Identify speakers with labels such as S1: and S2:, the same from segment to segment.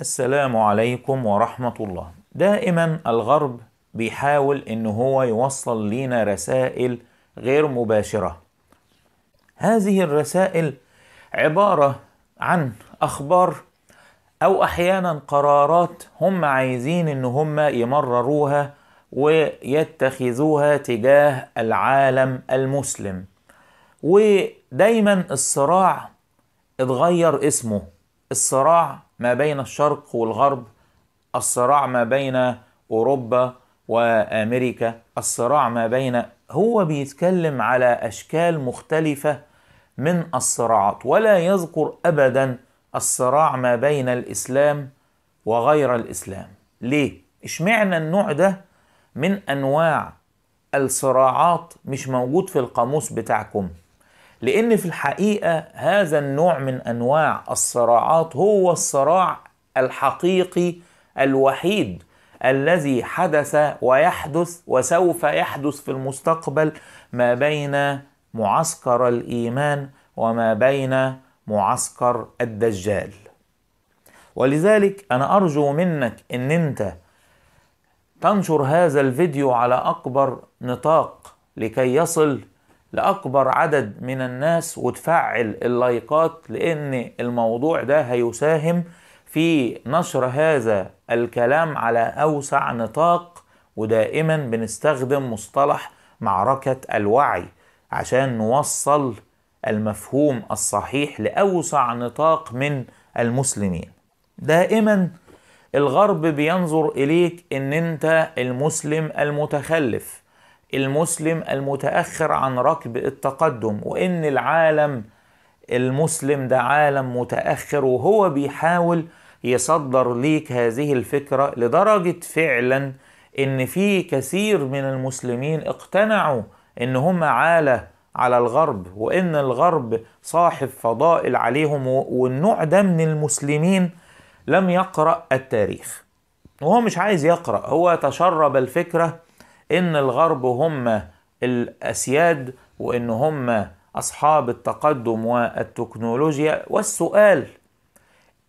S1: السلام عليكم ورحمة الله دائما الغرب بيحاول ان هو يوصل لينا رسائل غير مباشرة هذه الرسائل عبارة عن اخبار او احيانا قرارات هم عايزين ان هم يمرروها ويتخذوها تجاه العالم المسلم ودايما الصراع اتغير اسمه الصراع ما بين الشرق والغرب الصراع ما بين اوروبا وامريكا الصراع ما بين هو بيتكلم على اشكال مختلفه من الصراعات ولا يذكر ابدا الصراع ما بين الاسلام وغير الاسلام ليه اشمعنى النوع ده من انواع الصراعات مش موجود في القاموس بتاعكم لأن في الحقيقة هذا النوع من أنواع الصراعات هو الصراع الحقيقي الوحيد الذي حدث ويحدث وسوف يحدث في المستقبل ما بين معسكر الإيمان وما بين معسكر الدجال ولذلك أنا أرجو منك أن أنت تنشر هذا الفيديو على أكبر نطاق لكي يصل لاكبر عدد من الناس وتفعل اللايكات لان الموضوع ده هيساهم في نشر هذا الكلام على اوسع نطاق ودائما بنستخدم مصطلح معركه الوعي عشان نوصل المفهوم الصحيح لاوسع نطاق من المسلمين دائما الغرب بينظر اليك ان انت المسلم المتخلف المسلم المتأخر عن ركب التقدم وإن العالم المسلم ده عالم متأخر وهو بيحاول يصدر ليك هذه الفكرة لدرجة فعلا إن في كثير من المسلمين اقتنعوا إن هم عالة على الغرب وإن الغرب صاحب فضائل عليهم والنوع ده من المسلمين لم يقرأ التاريخ وهو مش عايز يقرأ هو تشرب الفكرة ان الغرب هم الاسياد وان هم اصحاب التقدم والتكنولوجيا والسؤال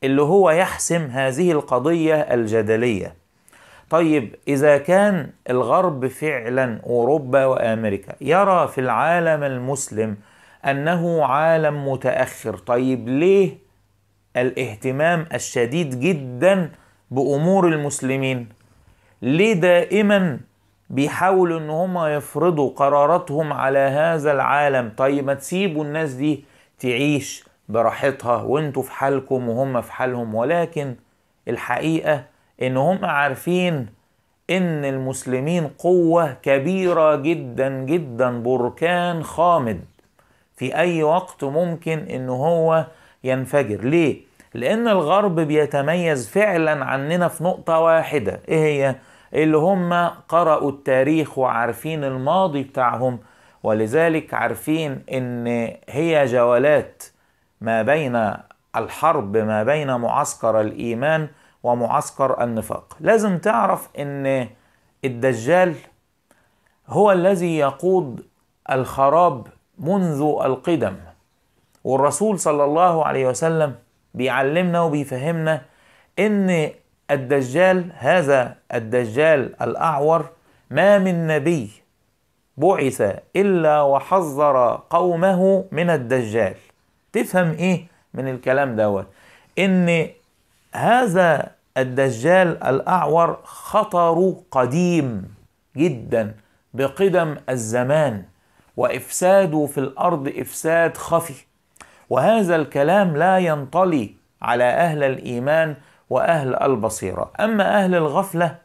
S1: اللي هو يحسم هذه القضيه الجدليه طيب اذا كان الغرب فعلا اوروبا وامريكا يرى في العالم المسلم انه عالم متاخر طيب ليه الاهتمام الشديد جدا بامور المسلمين ليه دائما بيحاولوا ان هم يفرضوا قراراتهم على هذا العالم طيب ما تسيبوا الناس دي تعيش براحتها وانتوا في حالكم وهم في حالهم ولكن الحقيقة ان هم عارفين ان المسلمين قوة كبيرة جدا جدا بركان خامد في اي وقت ممكن ان هو ينفجر ليه؟ لان الغرب بيتميز فعلا عننا في نقطة واحدة ايه هي؟ اللي هم قرأوا التاريخ وعارفين الماضي بتاعهم ولذلك عارفين ان هي جولات ما بين الحرب ما بين معسكر الايمان ومعسكر النفاق لازم تعرف ان الدجال هو الذي يقود الخراب منذ القدم والرسول صلى الله عليه وسلم بيعلمنا وبيفهمنا ان الدجال هذا الدجال الأعور ما من نبي بعث إلا وحذر قومه من الدجال تفهم إيه من الكلام دوت إن هذا الدجال الأعور خطر قديم جدا بقدم الزمان وإفساده في الأرض إفساد خفي وهذا الكلام لا ينطلي على أهل الإيمان واهل البصيره اما اهل الغفله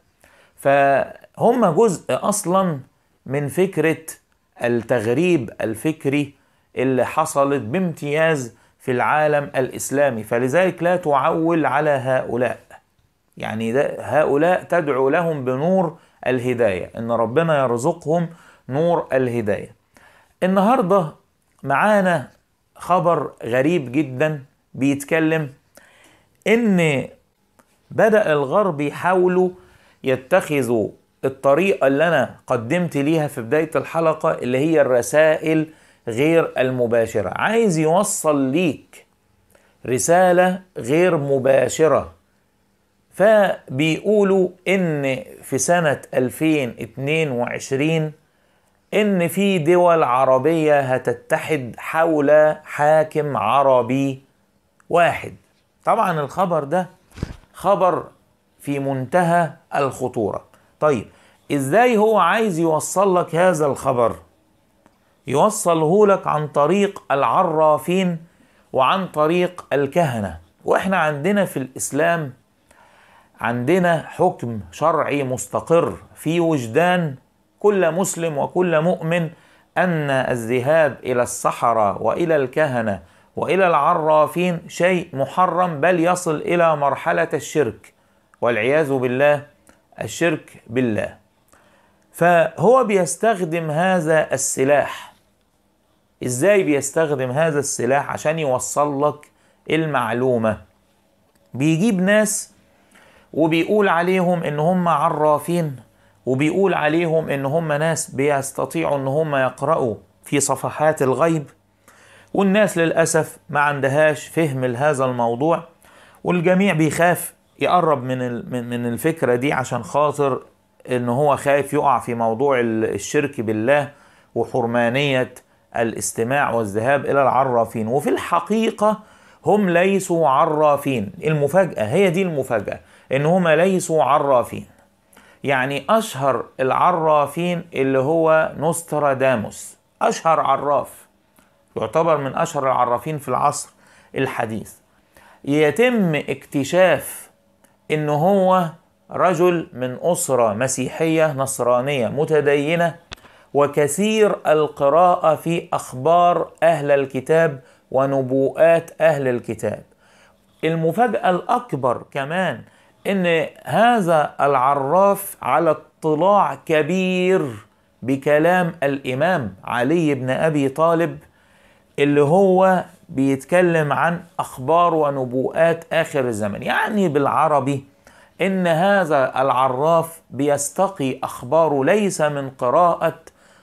S1: فهم جزء اصلا من فكره التغريب الفكري اللي حصلت بامتياز في العالم الاسلامي فلذلك لا تعول على هؤلاء يعني ده هؤلاء تدعو لهم بنور الهدايه ان ربنا يرزقهم نور الهدايه النهارده معانا خبر غريب جدا بيتكلم ان بدأ الغرب يحاولوا يتخذوا الطريقة اللي أنا قدمت ليها في بداية الحلقة اللي هي الرسائل غير المباشرة عايز يوصل ليك رسالة غير مباشرة فبيقولوا إن في سنة 2022 إن في دول عربية هتتحد حول حاكم عربي واحد طبعا الخبر ده خبر في منتهى الخطورة طيب ازاي هو عايز يوصل لك هذا الخبر يوصله لك عن طريق العرافين وعن طريق الكهنة واحنا عندنا في الإسلام عندنا حكم شرعي مستقر في وجدان كل مسلم وكل مؤمن أن الذهاب إلى السحرة وإلى الكهنة والى العرافين شيء محرم بل يصل الى مرحله الشرك والعياذ بالله الشرك بالله فهو بيستخدم هذا السلاح ازاي بيستخدم هذا السلاح عشان يوصل لك المعلومه بيجيب ناس وبيقول عليهم ان هم عرافين وبيقول عليهم ان هم ناس بيستطيعوا ان هم يقرأوا في صفحات الغيب والناس للأسف ما عندهاش فهم لهذا الموضوع والجميع بيخاف يقرب من من الفكرة دي عشان خاطر ان هو خايف يقع في موضوع الشرك بالله وحرمانية الاستماع والذهاب الى العرافين وفي الحقيقة هم ليسوا عرافين المفاجأة هي دي المفاجأة ان هم ليسوا عرافين يعني اشهر العرافين اللي هو نوستراداموس اشهر عراف يعتبر من أشهر العرافين في العصر الحديث يتم اكتشاف إن هو رجل من أسرة مسيحية نصرانية متدينة وكثير القراءة في أخبار أهل الكتاب ونبوءات أهل الكتاب المفاجأة الأكبر كمان إن هذا العراف على اطلاع كبير بكلام الإمام علي بن أبي طالب اللي هو بيتكلم عن اخبار ونبوءات اخر الزمن يعني بالعربي ان هذا العراف بيستقي اخباره ليس من قراءه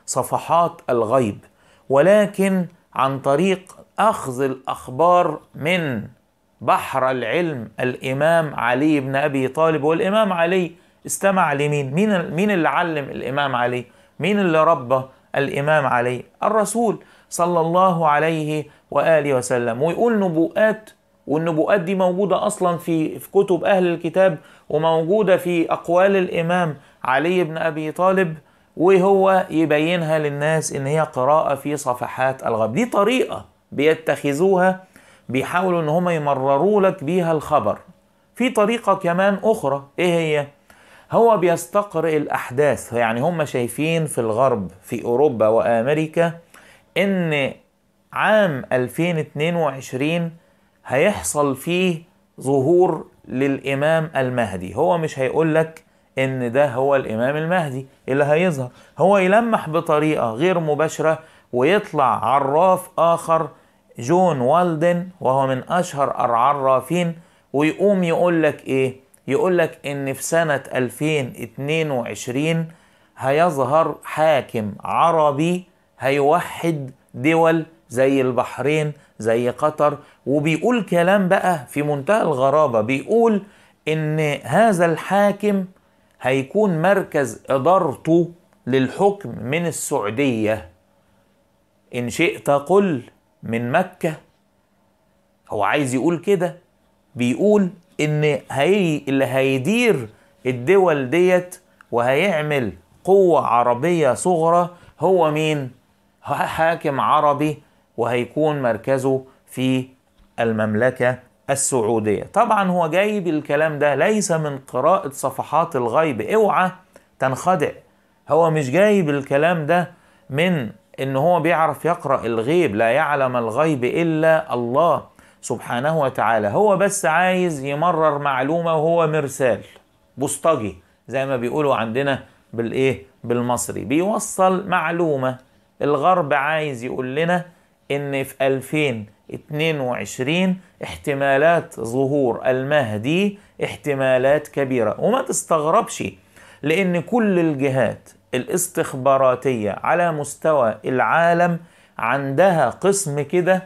S1: صفحات الغيب ولكن عن طريق اخذ الاخبار من بحر العلم الامام علي بن ابي طالب والامام علي استمع لمين مين مين اللي علم الامام علي مين اللي ربى الامام علي الرسول صلى الله عليه واله وسلم ويقول نبوءات والنبوءات دي موجوده اصلا في في كتب اهل الكتاب وموجوده في اقوال الامام علي بن ابي طالب وهو يبينها للناس ان هي قراءه في صفحات الغاب دي طريقه بيتخذوها بيحاولوا ان هم يمرروا لك بيها الخبر في طريقه كمان اخرى ايه هي هو بيستقرئ الاحداث يعني هم شايفين في الغرب في اوروبا وامريكا ان عام 2022 هيحصل فيه ظهور للامام المهدي هو مش هيقول لك ان ده هو الامام المهدي اللي هيظهر هو يلمح بطريقه غير مباشره ويطلع عراف اخر جون والدن وهو من اشهر العرافين ويقوم يقول لك ايه يقول لك ان في سنه 2022 هيظهر حاكم عربي هيوحد دول زي البحرين زي قطر وبيقول كلام بقى في منتهى الغرابه بيقول ان هذا الحاكم هيكون مركز ادارته للحكم من السعوديه ان شئت قل من مكه هو عايز يقول كده بيقول ان هي اللي هيدير الدول ديت وهيعمل قوه عربيه صغرى هو مين حاكم عربي وهيكون مركزه في المملكة السعودية طبعا هو جايب الكلام ده ليس من قراءة صفحات الغيب اوعى تنخدع هو مش جايب الكلام ده من ان هو بيعرف يقرأ الغيب لا يعلم الغيب الا الله سبحانه وتعالى هو بس عايز يمرر معلومة وهو مرسال بوسطجي زي ما بيقولوا عندنا بالايه بالمصري بيوصل معلومة الغرب عايز يقول لنا ان في 2022 احتمالات ظهور المهدي احتمالات كبيره وما تستغربش لان كل الجهات الاستخباراتيه على مستوى العالم عندها قسم كده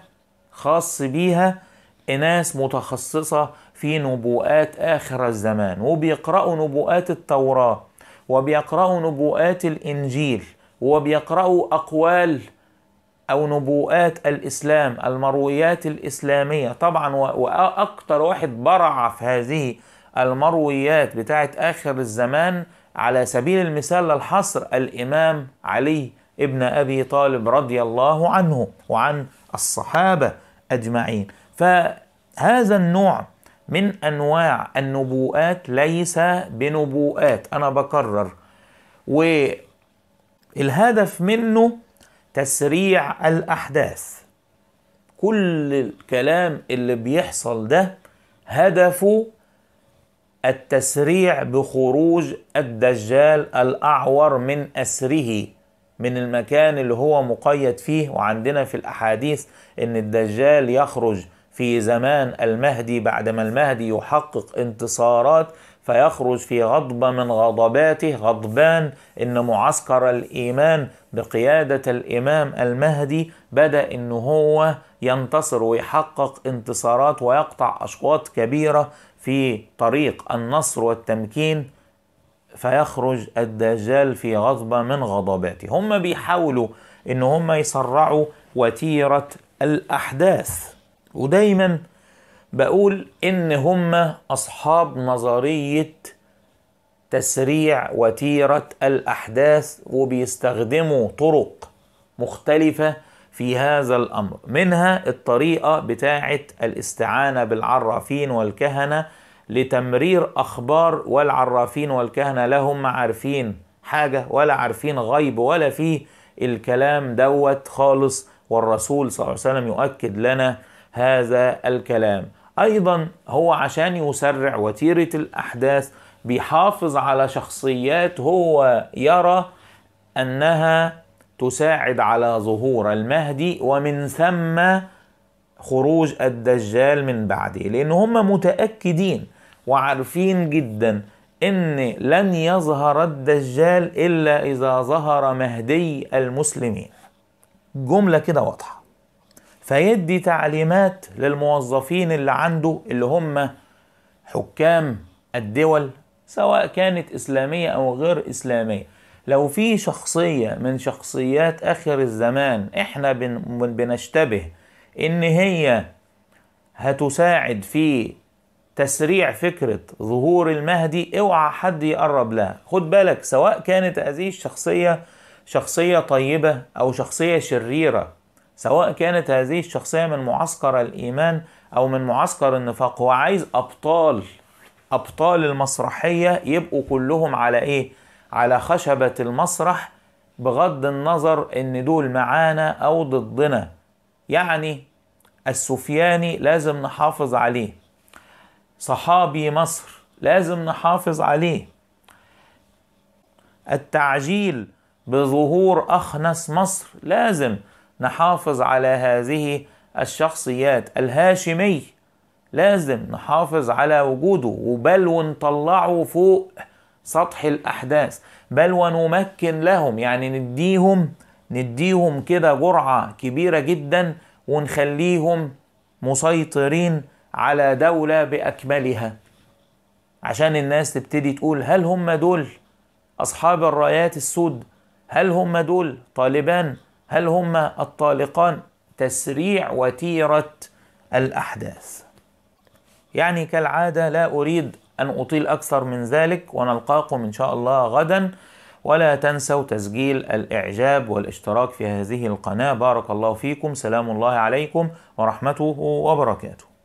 S1: خاص بيها ناس متخصصه في نبوءات اخر الزمان وبيقراوا نبوءات التوراه وبيقراوا نبوءات الانجيل وبيقرأوا أقوال أو نبوءات الإسلام المرويات الإسلامية طبعا وأكثر واحد برع في هذه المرويات بتاعة آخر الزمان على سبيل المثال للحصر الإمام علي ابن أبي طالب رضي الله عنه وعن الصحابة أجمعين فهذا النوع من أنواع النبوءات ليس بنبوءات أنا بكرر و الهدف منه تسريع الأحداث كل الكلام اللي بيحصل ده هدفه التسريع بخروج الدجال الأعور من أسره من المكان اللي هو مقيد فيه وعندنا في الأحاديث إن الدجال يخرج في زمان المهدي بعدما المهدي يحقق انتصارات فيخرج في غضبة من غضباته غضبان إن معسكر الإيمان بقيادة الإمام المهدي بدأ إن هو ينتصر ويحقق انتصارات ويقطع أشواط كبيرة في طريق النصر والتمكين فيخرج الدجال في غضبة من غضباته هم بيحاولوا إن هم يسرعوا وتيرة الأحداث ودايما بقول ان هم اصحاب نظريه تسريع وتيره الاحداث وبيستخدموا طرق مختلفه في هذا الامر منها الطريقه بتاعه الاستعانه بالعرافين والكهنه لتمرير اخبار والعرافين والكهنه لا عارفين حاجه ولا عارفين غيب ولا فيه الكلام دوت خالص والرسول صلى الله عليه وسلم يؤكد لنا هذا الكلام ايضا هو عشان يسرع وتيره الاحداث بيحافظ على شخصيات هو يرى انها تساعد على ظهور المهدي ومن ثم خروج الدجال من بعده لان هم متاكدين وعارفين جدا ان لن يظهر الدجال الا اذا ظهر مهدي المسلمين جمله كده واضحه فيدي تعليمات للموظفين اللي عنده اللي هم حكام الدول سواء كانت إسلامية أو غير إسلامية لو في شخصية من شخصيات آخر الزمان إحنا بنشتبه إن هي هتساعد في تسريع فكرة ظهور المهدي اوعى حد يقرب لها خد بالك سواء كانت هذه الشخصية شخصية طيبة أو شخصية شريرة سواء كانت هذه الشخصية من معسكر الإيمان أو من معسكر النفاق هو عايز أبطال أبطال المسرحية يبقوا كلهم على إيه؟ على خشبة المسرح بغض النظر إن دول معانا أو ضدنا يعني السفياني لازم نحافظ عليه صحابي مصر لازم نحافظ عليه التعجيل بظهور أخنس مصر لازم نحافظ على هذه الشخصيات الهاشمي لازم نحافظ على وجوده وبل ونطلعه فوق سطح الأحداث بل ونمكن لهم يعني نديهم نديهم كده جرعة كبيرة جدا ونخليهم مسيطرين على دولة بأكملها عشان الناس تبتدي تقول هل هم دول أصحاب الرايات السود هل هم دول طالبان هل هما الطالقان تسريع وتيره الاحداث يعني كالعاده لا اريد ان اطيل اكثر من ذلك ونلقاكم ان شاء الله غدا ولا تنسوا تسجيل الاعجاب والاشتراك في هذه القناه بارك الله فيكم سلام الله عليكم ورحمته وبركاته